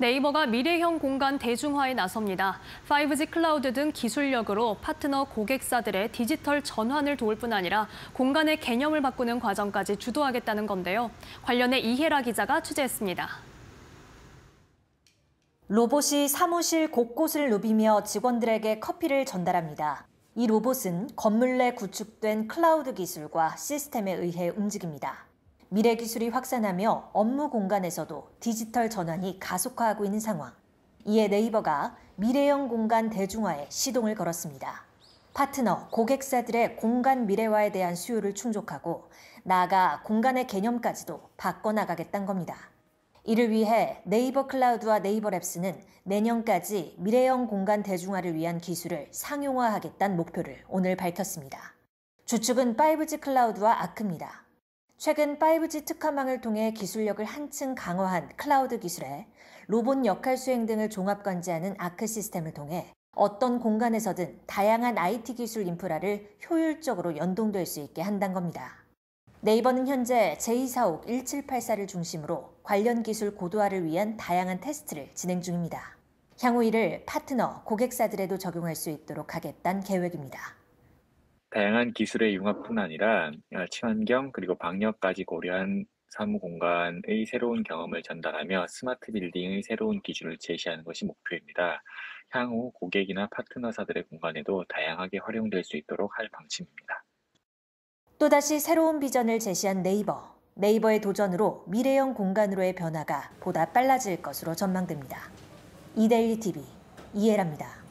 네이버가 미래형 공간 대중화에 나섭니다. 5G 클라우드 등 기술력으로 파트너 고객사들의 디지털 전환을 도울 뿐 아니라 공간의 개념을 바꾸는 과정까지 주도하겠다는 건데요. 관련해 이혜라 기자가 취재했습니다. 로봇이 사무실 곳곳을 누비며 직원들에게 커피를 전달합니다. 이 로봇은 건물 내 구축된 클라우드 기술과 시스템에 의해 움직입니다. 미래 기술이 확산하며 업무 공간에서도 디지털 전환이 가속화하고 있는 상황. 이에 네이버가 미래형 공간 대중화에 시동을 걸었습니다. 파트너, 고객사들의 공간 미래화에 대한 수요를 충족하고 나아가 공간의 개념까지도 바꿔나가겠다는 겁니다. 이를 위해 네이버 클라우드와 네이버 랩스는 내년까지 미래형 공간 대중화를 위한 기술을 상용화하겠다는 목표를 오늘 밝혔습니다. 주축은 5G 클라우드와 아크입니다. 최근 5G 특화망을 통해 기술력을 한층 강화한 클라우드 기술에 로봇 역할 수행 등을 종합 관제하는 아크 시스템을 통해 어떤 공간에서든 다양한 IT 기술 인프라를 효율적으로 연동될 수 있게 한다는 겁니다. 네이버는 현재 j 4 5 1 7 8 4를 중심으로 관련 기술 고도화를 위한 다양한 테스트를 진행 중입니다. 향후 이를 파트너, 고객사들에도 적용할 수 있도록 하겠다는 계획입니다. 다양한 기술의 융합뿐 아니라 아, 친환경 그리고 방역까지 고려한 사무공간의 새로운 경험을 전달하며 스마트 빌딩의 새로운 기준을 제시하는 것이 목표입니다. 향후 고객이나 파트너사들의 공간에도 다양하게 활용될 수 있도록 할 방침입니다. 또다시 새로운 비전을 제시한 네이버. 네이버의 도전으로 미래형 공간으로의 변화가 보다 빨라질 것으로 전망됩니다. 이데일리 TV 이해랍니다.